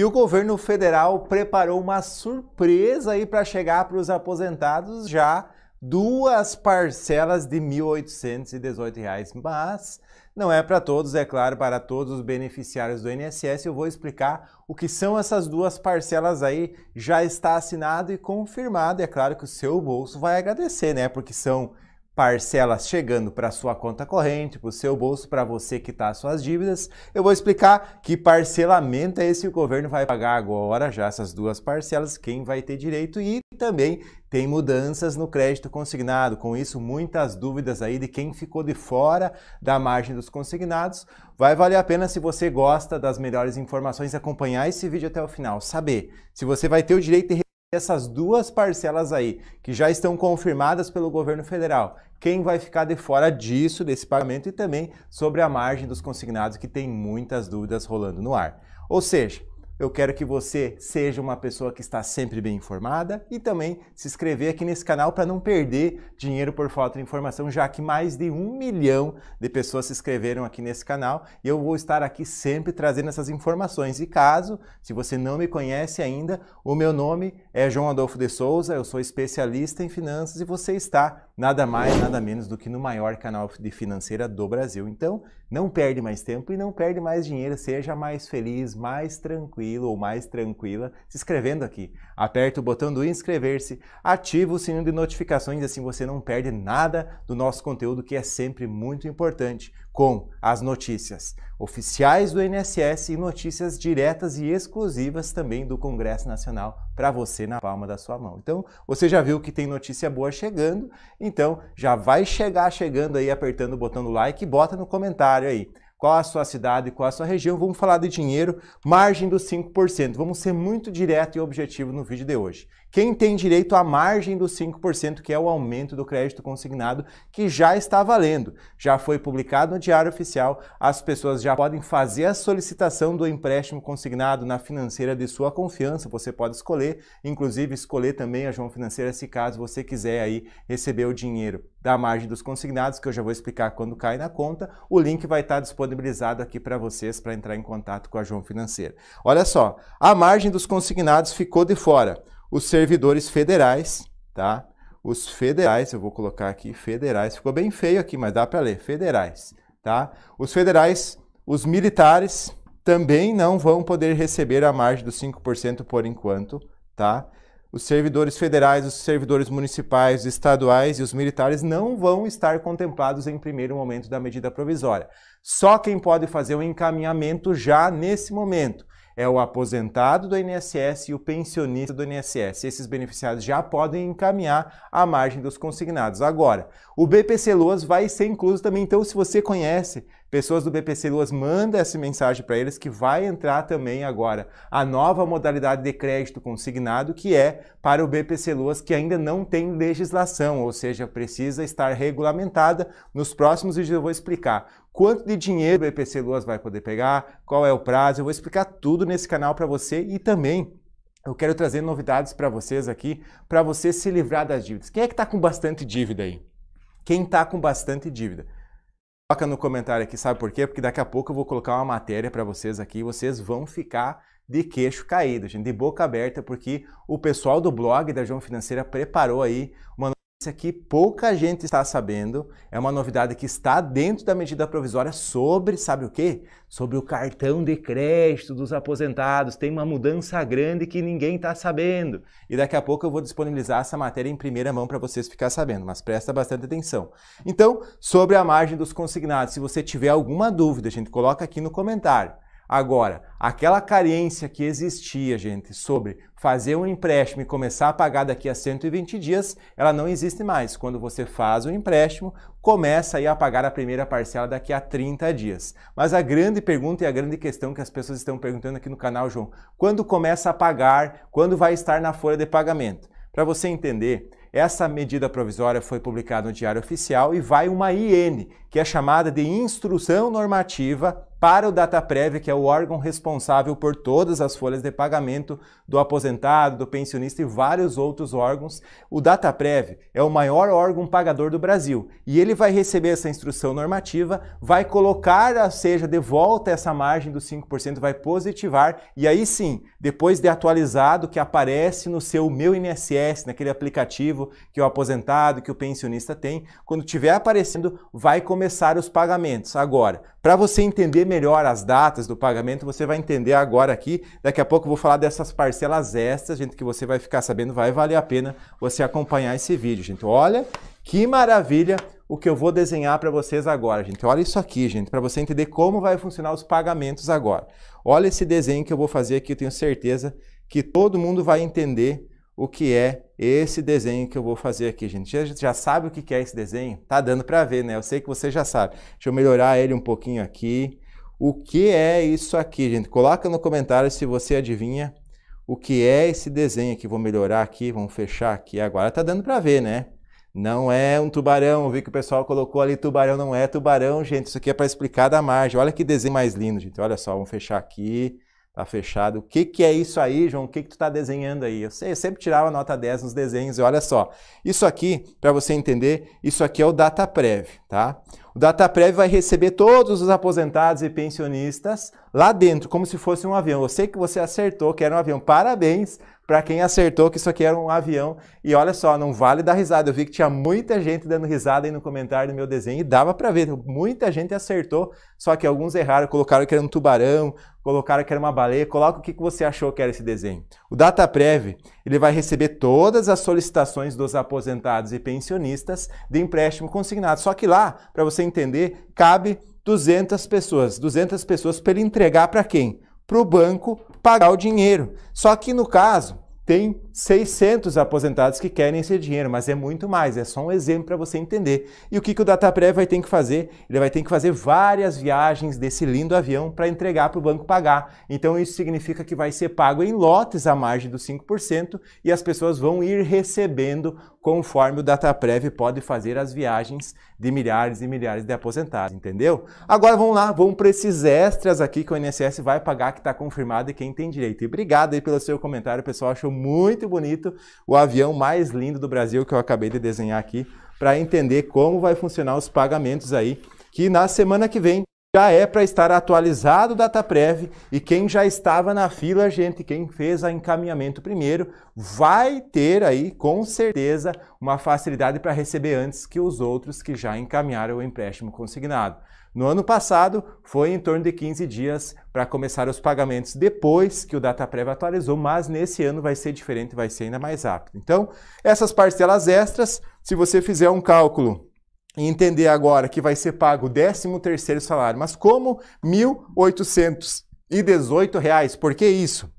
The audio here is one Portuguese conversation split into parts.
E o governo federal preparou uma surpresa aí para chegar para os aposentados já duas parcelas de R$ 1.818, mas não é para todos, é claro, para todos os beneficiários do INSS. Eu vou explicar o que são essas duas parcelas aí. Já está assinado e confirmado. É claro que o seu bolso vai agradecer, né? Porque são parcelas chegando para sua conta corrente, para o seu bolso, para você quitar suas dívidas. Eu vou explicar que parcelamento é esse que o governo vai pagar agora, já essas duas parcelas, quem vai ter direito e também tem mudanças no crédito consignado. Com isso, muitas dúvidas aí de quem ficou de fora da margem dos consignados. Vai valer a pena, se você gosta das melhores informações, acompanhar esse vídeo até o final, saber se você vai ter o direito de essas duas parcelas aí, que já estão confirmadas pelo governo federal, quem vai ficar de fora disso, desse pagamento e também sobre a margem dos consignados, que tem muitas dúvidas rolando no ar. Ou seja, eu quero que você seja uma pessoa que está sempre bem informada e também se inscrever aqui nesse canal para não perder dinheiro por falta de informação, já que mais de um milhão de pessoas se inscreveram aqui nesse canal e eu vou estar aqui sempre trazendo essas informações. E caso, se você não me conhece ainda, o meu nome é João Adolfo de Souza, eu sou especialista em finanças e você está nada mais, nada menos do que no maior canal de financeira do Brasil. Então, não perde mais tempo e não perde mais dinheiro, seja mais feliz, mais tranquilo ou mais tranquila se inscrevendo aqui. Aperta o botão do inscrever-se, ativa o sininho de notificações, assim você não perde nada do nosso conteúdo que é sempre muito importante com as notícias oficiais do INSS e notícias diretas e exclusivas também do Congresso Nacional para você na palma da sua mão. Então, você já viu que tem notícia boa chegando, então já vai chegar chegando aí apertando o botão do like e bota no comentário aí qual a sua cidade, qual a sua região. Vamos falar de dinheiro, margem dos 5%. Vamos ser muito direto e objetivo no vídeo de hoje. Quem tem direito à margem do 5%, que é o aumento do crédito consignado, que já está valendo, já foi publicado no Diário Oficial, as pessoas já podem fazer a solicitação do empréstimo consignado na financeira de sua confiança, você pode escolher, inclusive escolher também a João Financeira se caso você quiser aí receber o dinheiro da margem dos consignados, que eu já vou explicar quando cai na conta. O link vai estar disponibilizado aqui para vocês para entrar em contato com a João Financeira. Olha só, a margem dos consignados ficou de fora. Os servidores federais, tá? Os federais, eu vou colocar aqui federais, ficou bem feio aqui, mas dá para ler, federais, tá? Os federais, os militares também não vão poder receber a margem dos 5% por enquanto, tá? Os servidores federais, os servidores municipais, estaduais e os militares não vão estar contemplados em primeiro momento da medida provisória. Só quem pode fazer o um encaminhamento já nesse momento é o aposentado do INSS e o pensionista do INSS. Esses beneficiários já podem encaminhar a margem dos consignados. Agora, o BPC Luas vai ser incluso também, então se você conhece pessoas do BPC Luas, manda essa mensagem para eles que vai entrar também agora a nova modalidade de crédito consignado, que é para o BPC Luas, que ainda não tem legislação, ou seja, precisa estar regulamentada. Nos próximos vídeos eu vou explicar Quanto de dinheiro o EPC Luas vai poder pegar? Qual é o prazo? Eu vou explicar tudo nesse canal para você e também eu quero trazer novidades para vocês aqui, para você se livrar das dívidas. Quem é que está com bastante dívida aí? Quem está com bastante dívida? Coloca no comentário aqui, sabe por quê? Porque daqui a pouco eu vou colocar uma matéria para vocês aqui e vocês vão ficar de queixo caído, gente, de boca aberta, porque o pessoal do blog da João Financeira preparou aí uma isso aqui pouca gente está sabendo, é uma novidade que está dentro da medida provisória sobre, sabe o quê? Sobre o cartão de crédito dos aposentados. Tem uma mudança grande que ninguém está sabendo. E daqui a pouco eu vou disponibilizar essa matéria em primeira mão para vocês ficar sabendo, mas presta bastante atenção. Então, sobre a margem dos consignados, se você tiver alguma dúvida, a gente coloca aqui no comentário. Agora, aquela carência que existia, gente, sobre fazer um empréstimo e começar a pagar daqui a 120 dias, ela não existe mais. Quando você faz o empréstimo, começa aí a pagar a primeira parcela daqui a 30 dias. Mas a grande pergunta e a grande questão que as pessoas estão perguntando aqui no canal, João, quando começa a pagar? Quando vai estar na folha de pagamento? Para você entender, essa medida provisória foi publicada no Diário Oficial e vai uma IN, que é chamada de Instrução Normativa para o DataPrev, que é o órgão responsável por todas as folhas de pagamento do aposentado, do pensionista e vários outros órgãos. O DataPrev é o maior órgão pagador do Brasil e ele vai receber essa instrução normativa, vai colocar, ou seja, de volta essa margem dos 5%, vai positivar e aí sim, depois de atualizado, que aparece no seu Meu INSS, naquele aplicativo que o aposentado, que o pensionista tem, quando tiver aparecendo, vai começar os pagamentos. Agora, para você entender melhor as datas do pagamento, você vai entender agora aqui. Daqui a pouco eu vou falar dessas parcelas extras, gente, que você vai ficar sabendo, vai valer a pena você acompanhar esse vídeo, gente. Olha que maravilha o que eu vou desenhar para vocês agora, gente. Olha isso aqui, gente, para você entender como vai funcionar os pagamentos agora. Olha esse desenho que eu vou fazer aqui, eu tenho certeza que todo mundo vai entender o que é esse desenho que eu vou fazer aqui, gente. Já, já sabe o que é esse desenho? Tá dando para ver, né? Eu sei que você já sabe. Deixa eu melhorar ele um pouquinho aqui. O que é isso aqui, gente? Coloca no comentário se você adivinha o que é esse desenho aqui. Vou melhorar aqui, vamos fechar aqui. Agora tá dando para ver, né? Não é um tubarão. Eu vi que o pessoal colocou ali tubarão. Não é tubarão, gente. Isso aqui é para explicar da margem. Olha que desenho mais lindo, gente. Olha só, vamos fechar aqui. Tá fechado. O que, que é isso aí, João? O que, que tu está desenhando aí? Eu, sei, eu sempre tirava nota 10 nos desenhos e olha só. Isso aqui, para você entender, isso aqui é o DataPrev, tá? O DataPrev vai receber todos os aposentados e pensionistas lá dentro, como se fosse um avião. Eu sei que você acertou que era um avião. Parabéns! para quem acertou que isso aqui era um avião. E olha só, não vale dar risada. Eu vi que tinha muita gente dando risada aí no comentário do meu desenho e dava para ver. Muita gente acertou, só que alguns erraram, colocaram que era um tubarão, colocaram que era uma baleia. Coloca o que você achou que era esse desenho. O DataPrev, ele vai receber todas as solicitações dos aposentados e pensionistas de empréstimo consignado. Só que lá, para você entender, cabe 200 pessoas. 200 pessoas para ele entregar para quem? Para o banco pagar o dinheiro. Só que no caso, tem 600 aposentados que querem esse dinheiro, mas é muito mais, é só um exemplo para você entender. E o que, que o Dataprev vai ter que fazer? Ele vai ter que fazer várias viagens desse lindo avião para entregar para o banco pagar. Então isso significa que vai ser pago em lotes à margem dos 5% e as pessoas vão ir recebendo conforme o Dataprev pode fazer as viagens de milhares e milhares de aposentados, entendeu? Agora vamos lá, vamos para esses extras aqui que o INSS vai pagar, que está confirmado e quem tem direito. E obrigado aí pelo seu comentário, pessoal, achou muito bonito o avião mais lindo do Brasil que eu acabei de desenhar aqui, para entender como vai funcionar os pagamentos aí, que na semana que vem já é para estar atualizado o DataPrev e quem já estava na fila, gente, quem fez o encaminhamento primeiro, vai ter aí com certeza uma facilidade para receber antes que os outros que já encaminharam o empréstimo consignado. No ano passado, foi em torno de 15 dias para começar os pagamentos depois que o DataPrev atualizou, mas nesse ano vai ser diferente, vai ser ainda mais rápido. Então, essas parcelas extras, se você fizer um cálculo e entender agora que vai ser pago o 13º salário, mas como R$ 1.818, por que isso?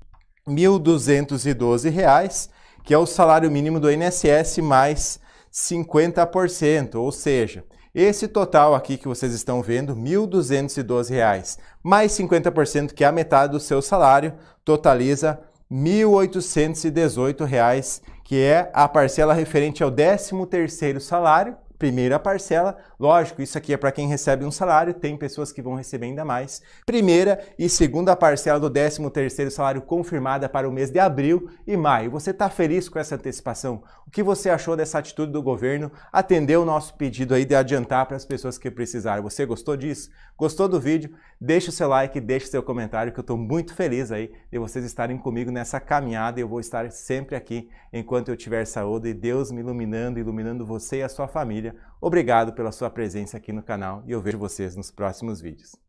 R$ 1.212, que é o salário mínimo do INSS mais 50%, ou seja, esse total aqui que vocês estão vendo, R$ 1.212, mais 50%, que é a metade do seu salário, totaliza R$ 1.818, que é a parcela referente ao 13º salário, primeira parcela. Lógico, isso aqui é para quem recebe um salário, tem pessoas que vão receber ainda mais. Primeira e segunda parcela do 13º salário confirmada para o mês de abril e maio. Você está feliz com essa antecipação? O que você achou dessa atitude do governo? Atendeu o nosso pedido aí de adiantar para as pessoas que precisaram. Você gostou disso? Gostou do vídeo? Deixe o seu like, deixe o seu comentário que eu estou muito feliz aí de vocês estarem comigo nessa caminhada. Eu vou estar sempre aqui enquanto eu tiver saúde e Deus me iluminando, iluminando você e a sua família Obrigado pela sua presença aqui no canal e eu vejo vocês nos próximos vídeos.